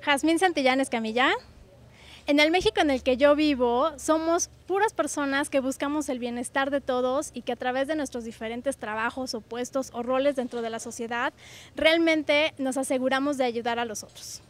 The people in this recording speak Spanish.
Jazmín Santillán Escamilla. En el México en el que yo vivo, somos puras personas que buscamos el bienestar de todos y que a través de nuestros diferentes trabajos o puestos o roles dentro de la sociedad, realmente nos aseguramos de ayudar a los otros.